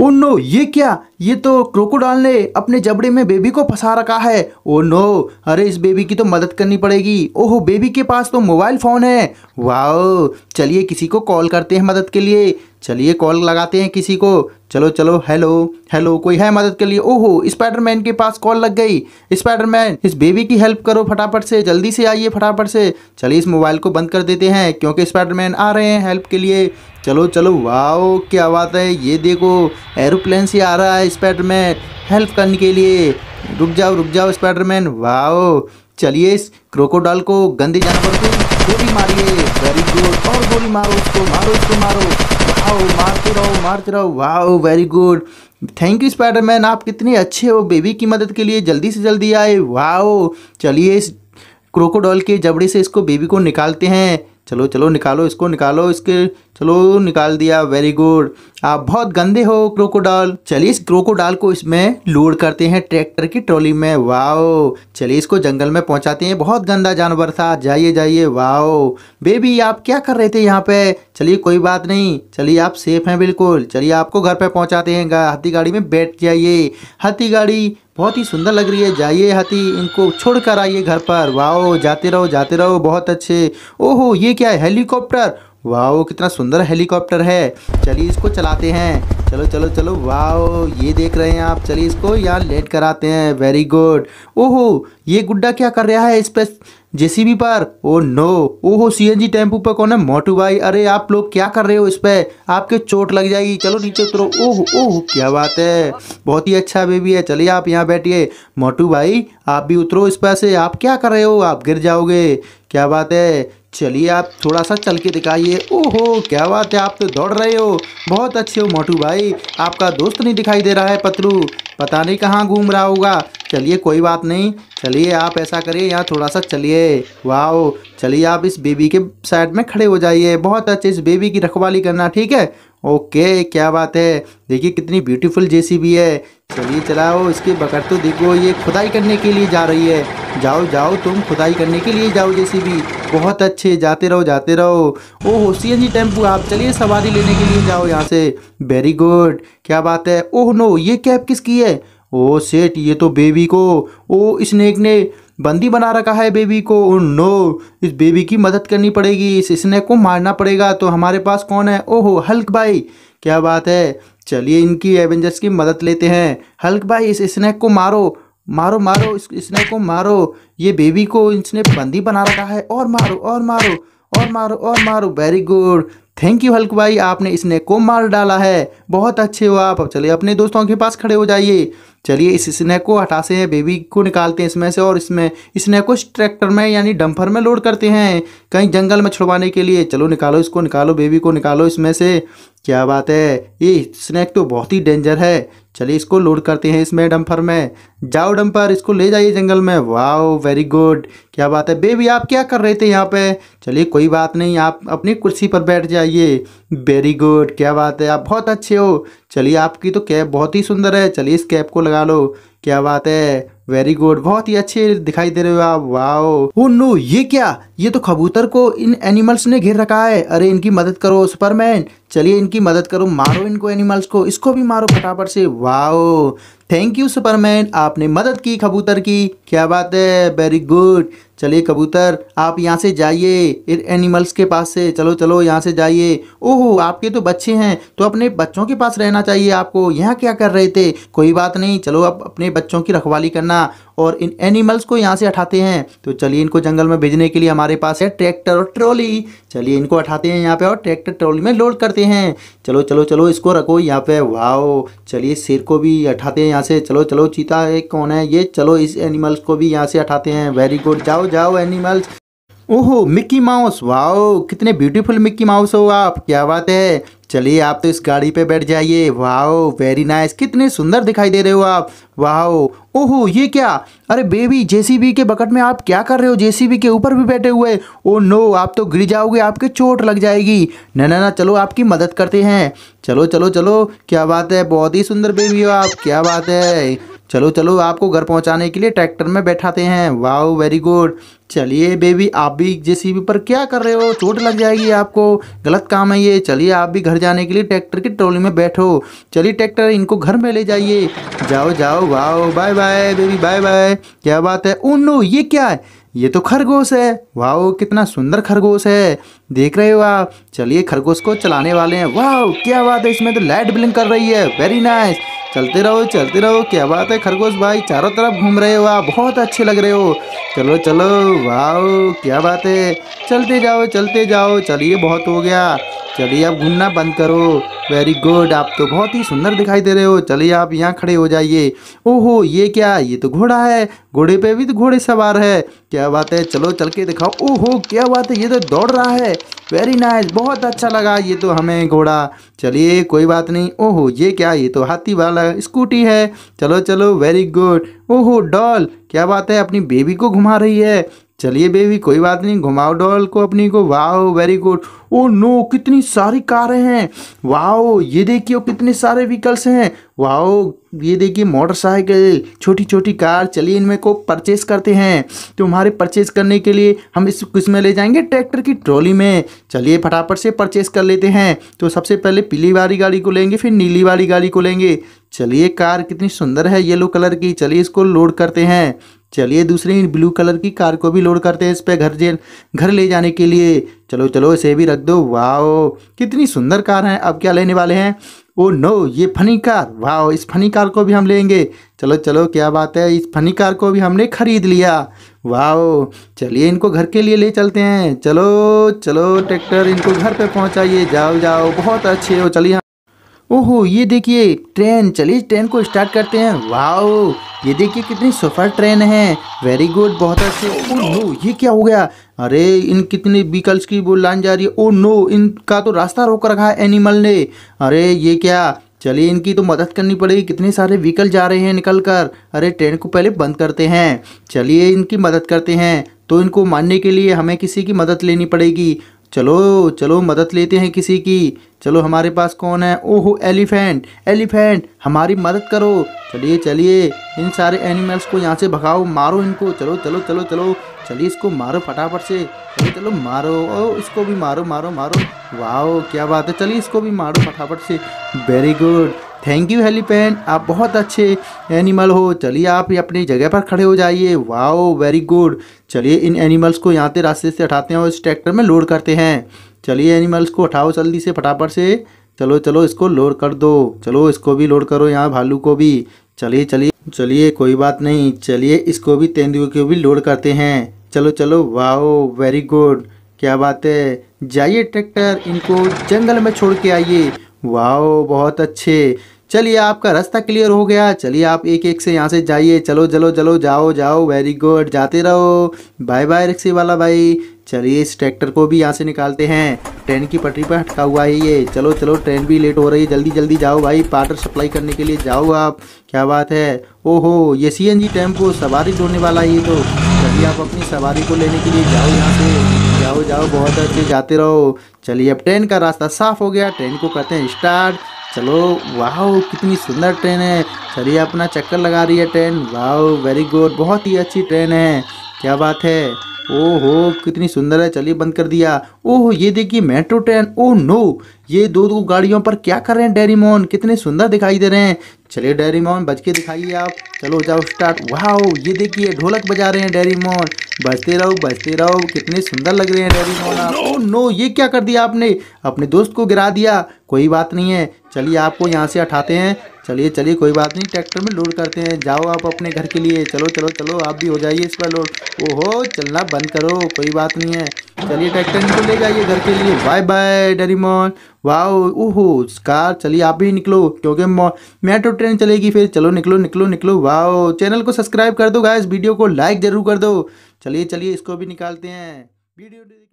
ओ oh no ये क्या ये तो क्रोकोडाल ने अपने जबड़े में बेबी को फंसा रखा है ओ oh नो अरे इस बेबी की तो मदद करनी पड़ेगी ओहो बेबी के पास तो मोबाइल फ़ोन है वाह चलिए किसी को कॉल करते हैं मदद के लिए चलिए कॉल लगाते हैं किसी को चलो चलो हेलो हेलो कोई है मदद के लिए ओहो स्पाइडरमैन के पास कॉल लग गई स्पाइडरमैन इस बेबी की हेल्प करो फटाफट से जल्दी से आइए फटाफट से चलिए इस मोबाइल को बंद कर देते हैं क्योंकि स्पाइडरमैन आ रहे हैं हेल्प के लिए चलो चलो वाओ क्या बात है ये देखो एरोप्लेन से आ रहा है स्पाइडरमैन हेल्प करने के लिए रुक जाओ रुक जाओ स्पाइडरमैन वाओ चलिए इस क्रोकोडाल को गंदे जानवर को गोली मारिए वेरी गुड और गोली मारो उसको मारो उसको मारो वाओ मारते रहो मारते रहो wow very good thank you Spiderman आप कितने अच्छे हो बेबी की मदद के लिए जल्दी से जल्दी आए वाओ चलिए इस क्रोकोडॉल के जबड़े से इसको बेबी को निकालते हैं चलो चलो निकालो इसको निकालो इसके चलो निकाल दिया वेरी गुड आप बहुत गंदे हो क्रोकोडाल चलिए इस क्रोकोडाल को इसमें लोड करते हैं ट्रैक्टर की ट्रॉली में वाओ चलिए इसको जंगल में पहुंचाते हैं बहुत गंदा जानवर था जाइए जाइए वाओ बेबी आप क्या कर रहे थे यहाँ पे चलिए कोई बात नहीं चलिए आप सेफ हैं बिल्कुल चलिए आपको घर पर पहुँचाते हैं हाथी गाड़ी में बैठ जाइए हाथी गाड़ी बहुत ही सुंदर लग रही है जाइए हाथी इनको छोड़ कर आइए घर पर वाओ जाते रहो जाते रहो बहुत अच्छे ओहो ये क्या है हेलीकॉप्टर वाओ कितना सुंदर हेलीकॉप्टर है चलिए इसको चलाते हैं चलो चलो चलो वाह ये देख रहे हैं आप चलिए इसको यहाँ लेट कराते हैं वेरी गुड ओहो ये गुड्डा क्या कर रहा है इस पर जेसीबी पर ओ oh नो ओहो सीएनजी टेम्पू पर कौन है मोटू भाई अरे आप लोग क्या कर रहे हो इस पर आपके चोट लग जाएगी चलो नीचे उतरो ओहो ओहो क्या बात है बहुत ही अच्छा बेबी है चलिए आप यहाँ बैठिए मोटू भाई आप भी उतरो इस पर से आप क्या कर रहे हो आप गिर जाओगे क्या बात है चलिए आप थोड़ा सा चल के दिखाइए ओहो क्या बात है आप तो दौड़ रहे हो बहुत अच्छे हो मोटू भाई आपका दोस्त नहीं दिखाई दे रहा है पतलू पता नहीं कहाँ घूम रहा होगा चलिए कोई बात नहीं चलिए आप ऐसा करिए यहाँ थोड़ा सा चलिए वाह चलिए आप इस बेबी के साइड में खड़े हो जाइए बहुत अच्छे इस बेबी की रखवाली करना ठीक है ओके क्या बात है देखिए कितनी ब्यूटीफुल जेसीबी है चलिए चलाओ इसकी बकर तो देखो ये खुदाई करने के लिए जा रही है जाओ जाओ तुम खुदाई करने के लिए जाओ जेसीबी बहुत अच्छे जाते रहो जाते रहो हो सी एन जी टेम्पू आप चलिए सवारी लेने के लिए जाओ यहाँ से वेरी गुड क्या बात है ओह नो ये कैब किसकी है ओ सेठ ये तो बेबी को ओ स्नेक ने बंदी बना रखा है बेबी को ओ नो इस बेबी की मदद करनी पड़ेगी इस स्नैक को मारना पड़ेगा तो हमारे पास कौन है ओहो हल्क भाई क्या बात है चलिए इनकी एवेंजर्स की मदद लेते हैं हल्क भाई इस स्नैक को मारो मारो मारो इस स्नैक को मारो ये बेबी को इसने बंदी बना रखा है और मारो और मारो और मारो और मारो very good thank you Hulk भाई आपने स्नैक को मार डाला है बहुत अच्छे हो आप चलिए अपने दोस्तों के पास खड़े हो जाइए चलिए इस स्नैक को हटाते हैं बेबी को निकालते हैं इसमें से और इसमें स्नैक को ट्रैक्टर में यानी डंपर में लोड करते हैं कहीं जंगल में छुड़वाने के लिए चलो निकालो इसको निकालो बेबी को निकालो इसमें से क्या बात है ये स्नैक तो बहुत ही डेंजर है चलिए इसको लोड करते हैं इसमें डंपर में जाओ डंपर इसको ले जाइए जंगल में वाह वेरी गुड क्या बात है बेबी आप क्या कर रहे थे यहाँ पे चलिए कोई बात नहीं आप अपनी कुर्सी पर बैठ जाइए वेरी गुड क्या बात है आप बहुत अच्छे हो चलिए आपकी तो कैप बहुत ही सुंदर है चलिए इस कैप को लगा लो क्या बात है वेरी गुड बहुत ही अच्छे दिखाई दे रहे हो आप वाओ ओ नो ये क्या ये तो कबूतर को इन एनिमल्स ने घेर रखा है अरे इनकी मदद करो सुपरमैन चलिए इनकी मदद करो मारो इनको एनिमल्स को इसको भी मारो फटाफट से वाओ थैंक यू सुपरमैन आपने मदद की कबूतर की क्या बात है वेरी गुड चलिए कबूतर आप यहाँ से जाइए इन एनिमल्स के पास से चलो चलो यहाँ से जाइए ओहो आपके तो बच्चे हैं तो अपने बच्चों के पास रहना चाहिए आपको यहाँ क्या कर रहे थे कोई बात नहीं चलो अब अपने बच्चों की रखवाली करना और इन एनिमल्स को यहाँ से हटाते हैं तो चलिए इनको जंगल में भेजने के लिए हमारे पास है ट्रैक्टर और ट्रॉली चलिए इनको हटाते हैं यहाँ पे और ट्रैक्टर ट्रॉली में लोड करते हैं चलो चलो चलो इसको रखो यहाँ पे वाओ चलिए शेर को भी हटाते हैं यहाँ से चलो चलो चीता है कौन है ये चलो इस एनिमल्स को भी यहाँ से हटाते हैं वेरी गुड जाओ जाओ एनिमल्स ओहो मिक्की माउस वाओ कितने ब्यूटीफुल मिक्की माउस हो आप क्या बात है चलिए आप तो इस गाड़ी पे बैठ जाइए वाओ वेरी नाइस कितने सुंदर दिखाई दे रहे हो आप वाओ ओहो ये क्या अरे बेबी जेसीबी के बकट में आप क्या कर रहे हो जेसीबी के ऊपर भी बैठे हुए ओ oh नो आप तो गिर जाओगे आपके चोट लग जाएगी ना ना ना चलो आपकी मदद करते हैं चलो चलो चलो क्या बात है बहुत ही सुंदर बेबी हो आप क्या बात है चलो चलो आपको घर पहुंचाने के लिए ट्रैक्टर में बैठाते हैं वाह वेरी गुड चलिए बेबी आप भी जेसीबी पर क्या कर रहे हो चोट लग जाएगी आपको गलत काम है ये चलिए आप भी घर जाने के लिए ट्रैक्टर की ट्रॉली में बैठो चलिए ट्रैक्टर इनको घर में ले जाइए जाओ जाओ वाह bye bye baby bye bye क्या बात है ओ नो ये क्या है ये तो खरगोश है वाह कितना सुंदर खरगोश है देख रहे हो आप चलिए खरगोश को चलाने वाले हैं वाह क्या बात है इसमें तो लाइट ब्लिंक कर रही है वेरी नाइस चलते रहो चलते रहो क्या बात है खरगोश भाई चारों तरफ घूम रहे हो आप बहुत अच्छे लग रहे हो चलो चलो वाह क्या बात है चलते जाओ चलते जाओ चलिए बहुत हो गया चलिए आप घूमना बंद करो वेरी गुड आप तो बहुत ही सुंदर दिखाई दे रहे हो चलिए आप यहाँ खड़े हो जाइए ओहो ये क्या ये तो घोड़ा है घोड़े पे भी तो घोड़े सवार है क्या बात है चलो चल के दिखाओ ओहो क्या बात है ये तो दौड़ रहा है वेरी नाइस बहुत अच्छा लगा ये तो हमें घोड़ा चलिए कोई बात नहीं ओहो ये क्या ये तो हाथी वाला स्कूटी है चलो चलो वेरी गुड ओहो डॉल क्या बात है अपनी बेबी को घुमा रही है चलिए बेबी कोई बात नहीं घुमाओ डॉल को अपनी को वाह वेरी गुड ओ नो कितनी सारी कारें हैं वाह ये देखिए कितने सारे व्हीकल्स हैं वाह ये देखिए मोटरसाइकिल छोटी छोटी कार चलिए इनमें को परचेस करते हैं तुम्हारे तो परचेस करने के लिए हम इस में ले जाएंगे ट्रैक्टर की ट्रॉली में चलिए फटाफट से परचेस कर लेते हैं तो सबसे पहले पीली वाली गाड़ी को लेंगे फिर नीली वाली गाड़ी को लेंगे चलिए कार कितनी सुंदर है येलो कलर की चलिए इसको लोड करते हैं चलिए इन ब्लू कलर की कार को भी लोड करते हैं इस पर घर जे घर ले जाने के लिए चलो चलो इसे भी रख दो वाह कितनी सुंदर कार है अब क्या लेने वाले हैं ओ नो ये फनी कार वाह इस फनी कार को भी हम लेंगे चलो चलो क्या बात है इस फनी कार को भी हमने खरीद लिया वाह चलिए इनको घर के लिए ले चलते हैं चलो चलो ट्रैक्टर इनको घर पे पहुंचाइए जाओ जाओ बहुत अच्छे हो चलिए ओहो ये देखिए ट्रेन चलिए ट्रेन को स्टार्ट करते हैं वाह ये देखिए कितनी सफ़र ट्रेन है वेरी गुड बहुत अच्छे ओ oh नो ये क्या हो गया अरे इन कितने व्हीकल्स की वो लाइन जा रही है ओ oh नो इनका तो रास्ता रोक रखा है एनिमल ने अरे ये क्या चलिए इनकी तो मदद करनी पड़ेगी कितने सारे व्हीकल जा रहे हैं निकल कर अरे ट्रेन को पहले बंद करते हैं चलिए इनकी मदद करते हैं तो इनको मारने के लिए हमें किसी की मदद लेनी पड़ेगी चलो चलो मदद लेते हैं किसी की चलो हमारे पास कौन है ओहो एलिफेंट एलिफेंट हमारी मदद करो चलिए चलिए इन सारे एनिमल्स को यहाँ से भगाओ मारो इनको चलो चलो चलो चलो चलिए इसको मारो फटाफट से चलो चलो मारो ओ इसको भी मारो मारो मारो वाह क्या बात है चलिए इसको भी मारो फटाफट से वेरी गुड थैंक यू हेलीपैन आप बहुत अच्छे एनिमल हो चलिए आप अपनी जगह पर खड़े हो जाइए वाओ वेरी गुड चलिए इन एनिमल्स को यहाँ से रास्ते से हटाते हैं और इस ट्रैक्टर में लोड करते हैं चलिए एनिमल्स को हटाओ जल्दी से फटाफट से चलो चलो इसको लोड कर दो चलो इसको भी लोड करो यहाँ भालू को भी चलिए चलिए चलिए कोई बात नहीं चलिए इसको भी तेंदुए को भी लोड करते हैं चलो चलो वाओ वेरी गुड क्या बात है जाइए ट्रैक्टर इनको जंगल में छोड़ के आइए वाह बहुत अच्छे चलिए आपका रास्ता क्लियर हो गया चलिए आप एक एक से यहाँ से जाइए चलो चलो चलो जाओ जाओ वेरी गुड जाते रहो बाय बाय रिक्शे वाला भाई चलिए इस ट्रैक्टर को भी यहाँ से निकालते हैं ट्रेन की पटरी पर हटका हुआ है ये चलो चलो ट्रेन भी लेट हो रही है जल्दी जल्दी जाओ भाई पार्टर सप्लाई करने के लिए जाओ आप क्या बात है ओहो ये सी एन जी टेम्पो सवारी जोड़ने वाला है ये तो चलिए आप अपनी सवारी को लेने के लिए जाओ यहाँ से जाओ जाओ बहुत अच्छे जाते रहो चलिए अब ट्रेन का रास्ता साफ हो गया ट्रेन को करते हैं स्टार्ट चलो वाह कितनी सुंदर ट्रेन है चलिए अपना चक्कर लगा रही है ट्रेन वाह वेरी गुड बहुत ही अच्छी ट्रेन है क्या बात है ओहो कितनी सुंदर है चलिए बंद कर दिया ओह ये देखिए मेट्रो ट्रेन ओह नो ये दो दो गाड़ियों पर क्या कर रहे हैं डेरीमोन कितने सुंदर दिखाई दे रहे हैं चलिए डेरीमोन बज के दिखाइए आप चलो जाओ स्टार्ट वाह ये देखिए ढोलक बजा रहे हैं डेरीमोन बजते रहो बजते रहो कितने सुंदर लग रहे हैं रेडिंग नो ओ नो ये क्या कर दिया आपने अपने दोस्त को गिरा दिया कोई बात नहीं है चलिए आपको यहाँ से हटाते हैं चलिए चलिए कोई बात नहीं ट्रैक्टर में लोड करते हैं जाओ आप अपने घर के लिए चलो चलो चलो आप भी हो जाइए इस पर लोड ओहो चलना बंद करो कोई बात नहीं है चलिए ट्रैक्टर निकल ले जाइए घर के लिए बाय बाय डेरीमॉन वाह ओहो कार चलिए आप भी निकलो क्योंकि मेट्रो ट्रेन चलेगी फिर चलो निकलो निकलो निकलो वाह चैनल को सब्सक्राइब कर दो गाय वीडियो को लाइक ज़रूर कर दो चलिए चलिए इसको भी निकालते हैं वीडियो